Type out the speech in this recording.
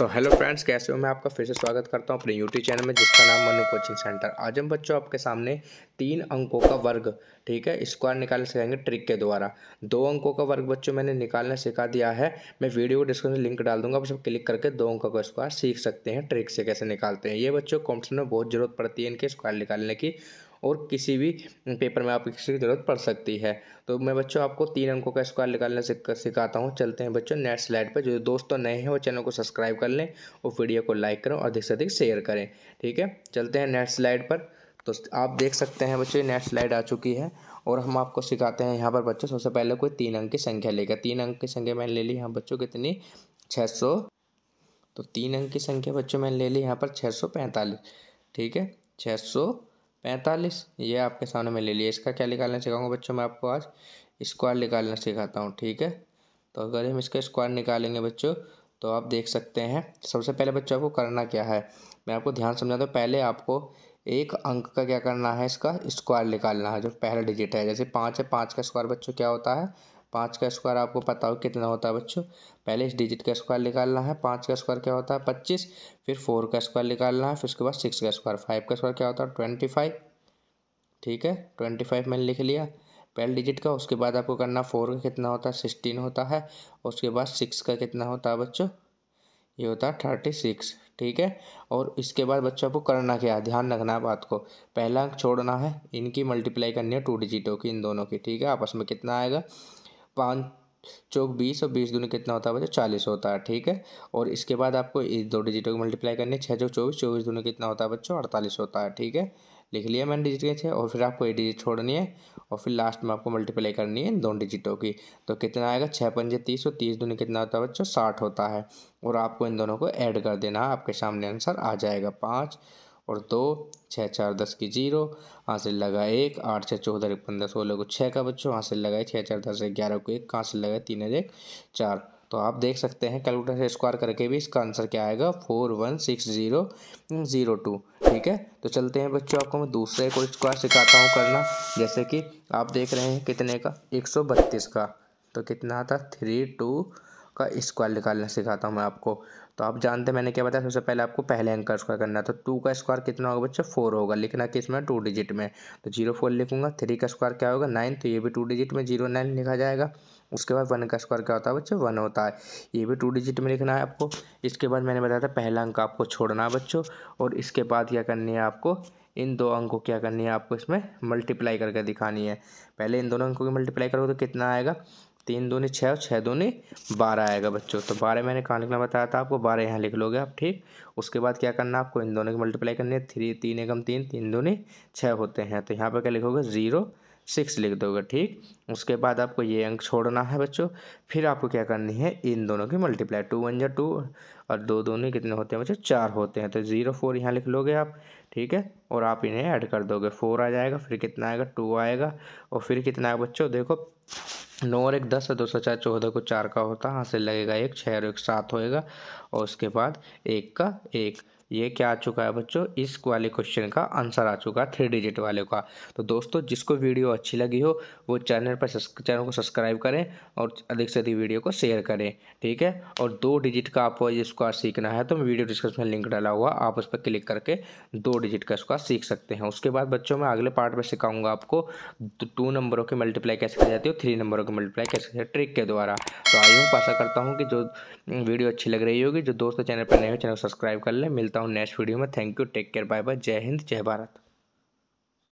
तो hello friends कैसे हो मैं आपका फिर से स्वागत करता हूं अपने यूट्यूब चैनल में जिसका नाम मनु कोचिंग सेंटर आज हम बच्चों आपके सामने तीन अंकों का वर्ग ठीक है स्क्वायर निकालने सिखाएंगे ट्रिक के द्वारा दो अंकों का वर्ग बच्चों मैंने निकालना सिखा दिया है मैं वीडियो को डिस्क्रिप्शन लिंक डाल दूंगा आप सब क्लिक करके दो अंकों का स्क्वायर सीख सकते हैं ट्रिक से कैसे निकालते हैं ये बच्चों कॉम्पिटिशन में बहुत ज़रूरत पड़ती है इनके स्क्वायर निकालने की और किसी भी पेपर में आपको की ज़रूरत पड़ सकती है तो मैं बच्चों आपको तीन अंकों का स्क्वायर निकालना सिखाता हूँ चलते हैं बच्चों नेक्स्ट स्लाइड पर जो दोस्तों नए हैं वो चैनल को सब्सक्राइब कर लें और वीडियो को लाइक करें और अधिक से अधिक शेयर करें ठीक है चलते हैं नेक्स्ट स्लाइड पर तो आप देख सकते हैं बच्चों नेक्स्ट स्लाइड आ चुकी है और हम आपको सिखाते हैं यहाँ पर बच्चों सबसे पहले कोई तीन अंक की संख्या लेगा तीन अंक की संख्या मैंने ले ली यहाँ बच्चों कितनी छः सौ तो तीन अंक की संख्या बच्चों मैंने ले ली यहाँ पर छः सौ पैंतालीस ठीक है छः सौ पैंतालीस ये आपके सामने मैं ले लिया इसका क्या निकालना सिखाऊंगा बच्चों मैं आपको आज स्क्वायर निकालना सिखाता हूँ ठीक है तो अगर हम इसका स्क्वायर निकालेंगे बच्चों तो आप देख सकते हैं सबसे पहले बच्चों आपको करना क्या है मैं आपको ध्यान समझाता हूँ पहले आपको एक अंक का क्या करना है इसका स्क्वायर निकालना है जो पहला डिजिट है जैसे पाँच है पाँच का स्क्वायर बच्चों क्या होता है पाँच का स्क्वायर आपको पता हो कितना होता है बच्चों पहले इस डिजिट का स्क्वायर निकालना है पाँच का स्क्वायर क्या होता है पच्चीस फिर फोर का स्क्वायर निकालना है फिर उसके बाद सिक्स का स्क्वायर फाइव का स्क्वायर क्या होता है ट्वेंटी फाइव ठीक है ट्वेंटी फाइव मैंने लिख लिया पहले डिजिट का उसके बाद आपको करना फोर का कितना होता है सिक्सटीन होता है उसके बाद सिक्स का कितना होता है बच्चों ये होता है थर्टी सिक्स ठीक है और इसके बाद बच्चों आपको करना क्या है ध्यान रखना है बात को पहला अंक छोड़ना है इनकी मल्टीप्लाई करनी है टू डिजिटों की इन दोनों की ठीक है आपस में कितना आएगा पाँच चौक बीस और बीस दूनी कितना होता है बच्चों चालीस होता है ठीक है और इसके बाद आपको इस दो डिजिटों को मल्टीप्लाई करनी है छः चौक चौबीस चौबीस दूनी कितना होता है बच्चों अड़तालीस होता है ठीक है लिख लिया मैंने डिजिट के छः और फिर आपको एक डिजिट छोड़नी है और फिर लास्ट में आपको मल्टीप्लाई करनी है दोनों डिजिटों की तो कितना आएगा छः पंजे तीस और तीस दूनी कितना होता है बच्चों साठ होता है और आपको इन दोनों को ऐड कर देना है आपके सामने आंसर आ जाएगा पाँच और दो छः चार दस की जीरो हासिल लगा एक आठ छः चौदह एक पंद्रह सोलह को छः का बच्चों हासिल लगाए छः चार दस ग्यारह को एक कहाँ से लगाए तीन हजार एक चार तो आप देख सकते हैं कैलकुलेटर से स्क्वायर करके भी इसका आंसर क्या आएगा four one six zero zero two ठीक है तो चलते हैं बच्चों आपको मैं दूसरे को स्क्वायर सिखाता हूँ करना जैसे कि आप देख रहे हैं कितने का एक सौ बत्तीस का तो कितना था थ्री टू का स्क्वायर निकालना सिखाता हूँ मैं आपको तो आप जानते हैं मैंने क्या बताया सबसे पहले आपको पहले अंक का स्क्वायर करना है तो टू का स्क्वायर कितना होगा बच्चा फोर होगा लिखना कि इसमें टू डिजिट में तो जीरो फोर लिखूंगा थ्री का स्क्वायर क्या होगा नाइन तो ये भी टू डिजिट में जीरो नाइन लिखा जाएगा उसके बाद वन का स्क्वायर क्या होता है बच्चों वन होता है ये भी टू डिजिट में लिखना है आपको इसके बाद मैंने बताया था पहला अंक आपको छोड़ना है बच्चों और इसके बाद क्या करनी है आपको इन दो अंकों क्या करनी है आपको इसमें मल्टीप्लाई करके दिखानी है पहले इन दोनों अंकों की मल्टीप्लाई करोगे तो कितना आएगा तीन दो ने छः और छः दो ने बारह आएगा बच्चों तो बारह मैंने कहाँ लिखना बताया था आपको बारह यहाँ लिख लोगे आप ठीक उसके बाद क्या करना आपको इन दोनों की मल्टीप्लाई करनी है थ्री तीन एकम तीन तीन दो ने छः होते हैं तो यहाँ पर क्या लिखोगे ज़ीरो सिक्स लिख दोगे ठीक उसके बाद आपको ये अंक छोड़ना है बच्चों फिर आपको क्या करनी है इन दोनों की मल्टीप्लाई टू वन या टू और दो दोनों कितने होते हैं बच्चों चार होते हैं तो ज़ीरो फोर यहाँ लिख लोगे आप ठीक है और आप इन्हें ऐड कर दोगे फोर आ जाएगा फिर कितना आएगा टू आएगा और फिर कितना आएगा बच्चों देखो नौ और एक दस दो सौ चार चौदह को चार का होता है हाँ से लगेगा एक छः और एक सात होएगा और उसके बाद एक का एक ये क्या आ चुका है बच्चों इस वाले क्वेश्चन का आंसर आ चुका है थ्री डिजिट वाले का तो दोस्तों जिसको वीडियो अच्छी लगी हो वो चैनल पर चैनल को सब्सक्राइब करें और अधिक से अधिक वीडियो को शेयर करें ठीक है और दो डिजिट का आपको इसका सीखना है तो मैं वीडियो डिस्क्रिप्शन में लिंक डाला हुआ आप उस पर क्लिक करके दो डिजिट का स्क्वायर सीख सकते हैं उसके बाद बच्चों में अगले पार्ट में सिखाऊंगा आपको टू नंबरों के मल्टीप्लाई कैसे की जाती है थ्री नंबरों की मल्टीप्लाई कैसे ट्रिक के द्वारा तो आई हूँ आशा करता हूँ कि जो वीडियो अच्छी लग रही होगी जो दोस्तों चैनल पर नए हो चैनल को सब्सक्राइब कर लें मिलता हूँ नेक्स्ट वीडियो में thank you take care bye bye जय हिंद जय भारत